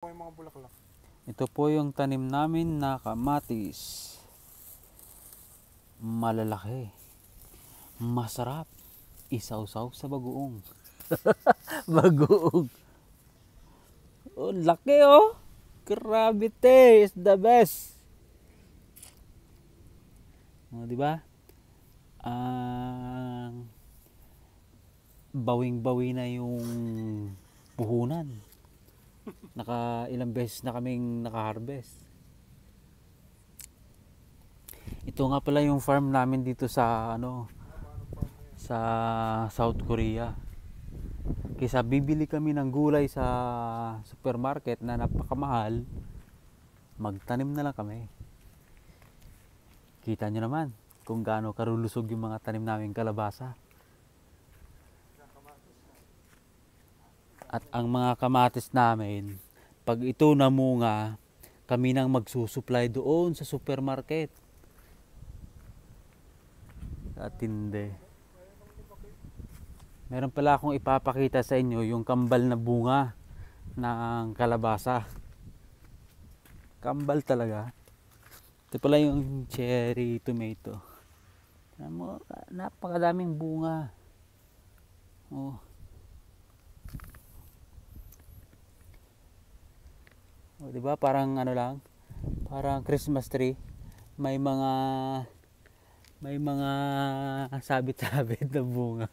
po mga bulaklak? Ito po yung tanim namin na kamatis. Malalaki. Masarap. Isaw-saw sa bagoong. bagoong. Oh, laki oh. Grabe te. It's the best. Oh, di ba? Ang uh, bawing-bawi na yung puhunan naka ilang beses na kaming naka-harvest. Ito nga pala yung farm namin dito sa ano sa South Korea. Kaysa bibili kami ng gulay sa supermarket na napakamahal, magtanim na lang kami. Kita nyo naman kung gaano karulusog yung mga tanim namin kalabasa. At ang mga kamatis namin, pag ito namunga, kami nang magsusupply doon sa supermarket. At hindi. Meron pala akong ipapakita sa inyo yung kambal na bunga ng kalabasa. Kambal talaga. Ito pala yung cherry tomato. Napakadaming bunga. Oh. Oh, 'di ba? Parang ano lang, parang Christmas tree. May mga, may mga sabit-sabit na bunga.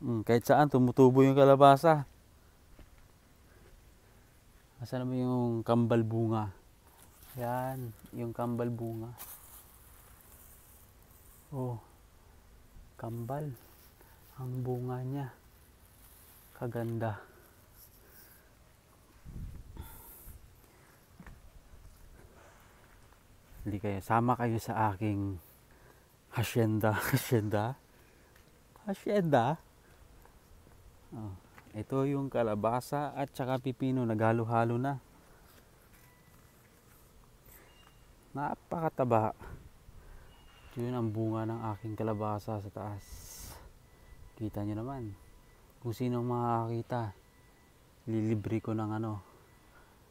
Mm, kahit saan, tumutubo yung kalabasa. Asa naman yung kambal bunga? Yan, yung kambal bunga. Oh, kambal. Ang bunga niya. Kaganda. Hindi kayo, sama kayo sa aking hacienda. Hacienda? Hacienda? Oh, ito yung kalabasa at saka pipino. Naghalo-halo na. Napakataba. Yun ang bunga ng aking kalabasa sa taas. Kita nyo naman. Kung sino makakakita, lilibre ko ng ano,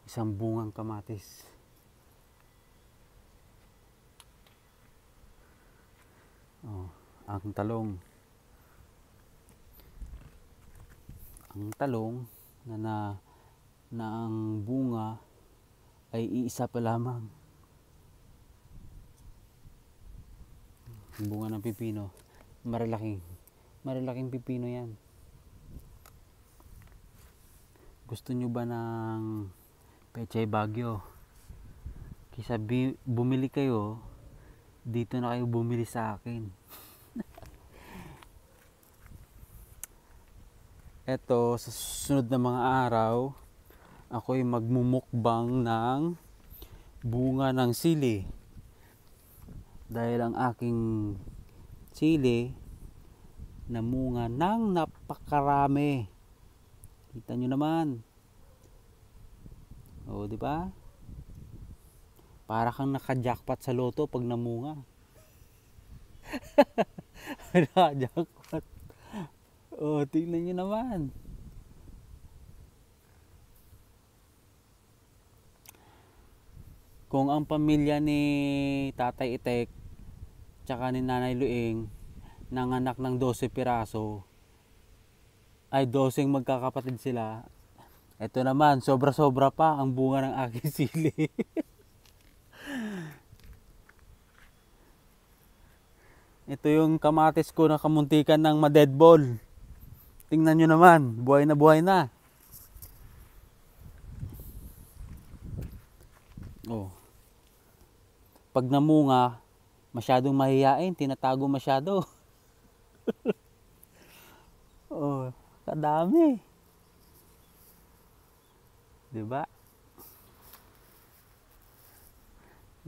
isang bungang kamatis. Oh, ang talong. Ang talong na na, na ang bunga ay iisa pa lamang. ang Bunga ng pipino. Maralaking. Maralaking pipino yan. Gusto nyo ba ng pechay bagyo? Kisa bumili kayo dito na kayo bumili sa akin eto sa susunod na mga araw ako'y magmumukbang ng bunga ng sili dahil ang aking sili namunga ng napakarami kita nyo naman o di ba para kang naka-jackpot sa loto pag namunga. naka-jackpot. Oh, tingnan niyo naman. Kung ang pamilya ni Tatay Itek tsaka ni Nanay Luing nanganak ng 12 piraso ay 12 magkakapatid sila. Ito naman, sobra-sobra pa ang bunga ng aking sili. Ito yung kamatis ko na kamuntikan ng ma-dead madedball. Tingnan nyo naman, buhay na buhay na. Oh. Pag namunga, masyadong mahihain, tinatago masyado. oh, kadami. 'Di ba?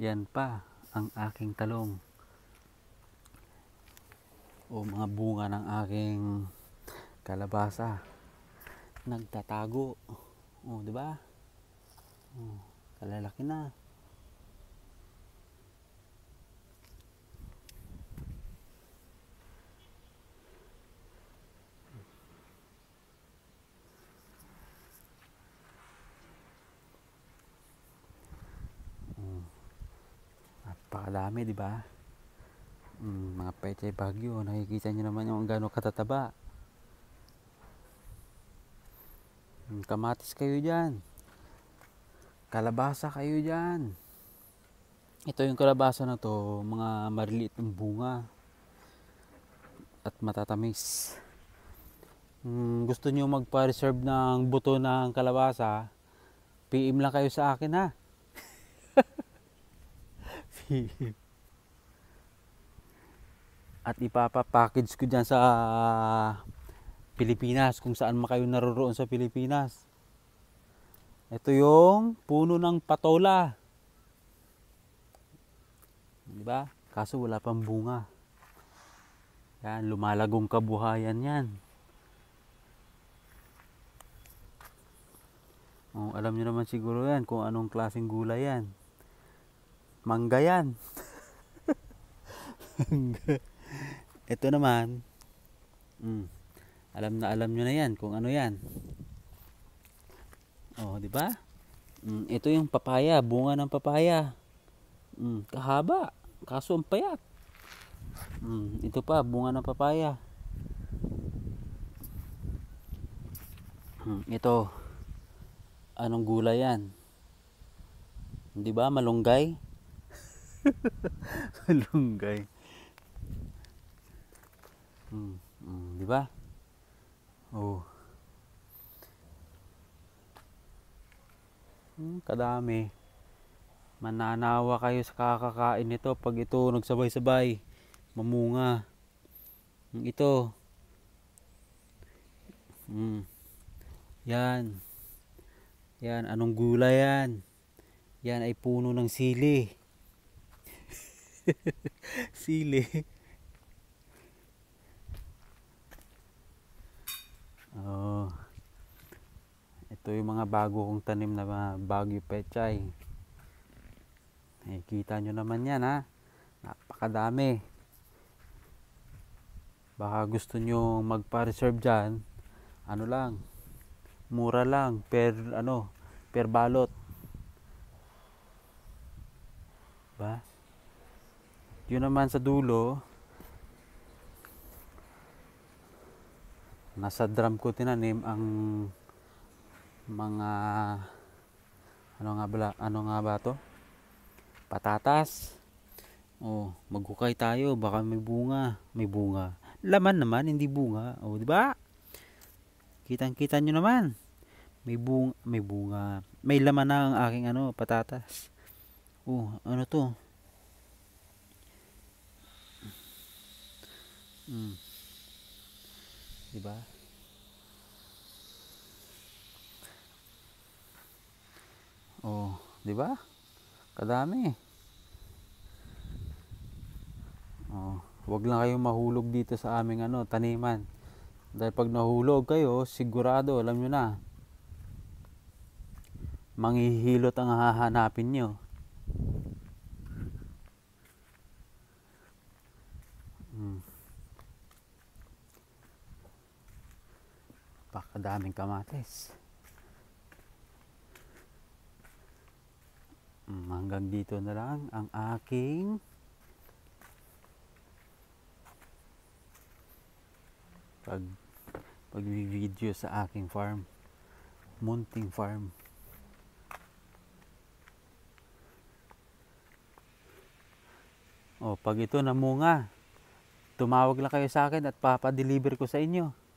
Yan pa ang aking talong o mga bunga ng aking kalabasa nagtatago o di ba oh, kalalaki na hmm. Napakadami, di ba? Mm, mga pechay bagyo, nakikita nyo naman yung gano'ng katataba. Mm, kamatis kayo dyan. Kalabasa kayo dyan. Ito yung kalabasa na to, mga mariliit ng bunga. At matatamis. Mm, gusto nyo magpa-reserve ng buto ng kalabasa, PM lang kayo sa akin ha. PM at ipapapackage ko dyan sa Pilipinas kung saan makayo naroroon sa Pilipinas ito yung puno ng patola di ba kaso wala pang bunga yan lumalagong kabuhayan yan oh, alam niyo naman siguro yan kung anong klaseng gulay yan mangga yan mangga ito naman, mm, alam na alam nyo na yan kung ano yan. Oh, di ba? Mm, ito yung papaya, bunga ng papaya. Mm, kahaba, kaso ang payat. Mm, ito pa, bunga ng papaya. mm, ito. Anong gulay 'yan? 'Di ba malunggay? malunggay. Mm, mm, di ba? Oh. Hmm, kadami. Mananawa kayo sa kakakain nito pag ito nagsabay-sabay. Mamunga. Hmm, ito. Mm. Yan. Yan. Anong gulay yan? Yan ay puno ng sili. sili. Oh. Ito yung mga bago kong tanim na mga bagyo pechay. Eh, kita nyo naman yan ha. Napakadami. Baka gusto nyo magpa-reserve dyan. Ano lang. Mura lang. Per ano. Per balot. ba? Diba? Yun naman sa dulo. nasa drum ko tinanim ang mga ano nga ba ano nga ba to patatas oh maghukay tayo baka may bunga may bunga laman naman hindi bunga oh di ba kitang kita nyo naman may bunga may bunga may laman na ang aking ano patatas oh ano to hmm. di ba Oh, 'di ba? Kadami. Oh, wag lang kayong mahulog dito sa aming ano, taniman. Dahil pag nahulog kayo, sigurado alam niyo na. Manghihilot ang hahanapin niyo. Hmm. Pakadaming kamatis. Mm, hanggang dito na lang ang aking pag pagvi video sa aking farm munting farm o oh, pag ito namunga tumawag lang kayo sa akin at papadeliver ko sa inyo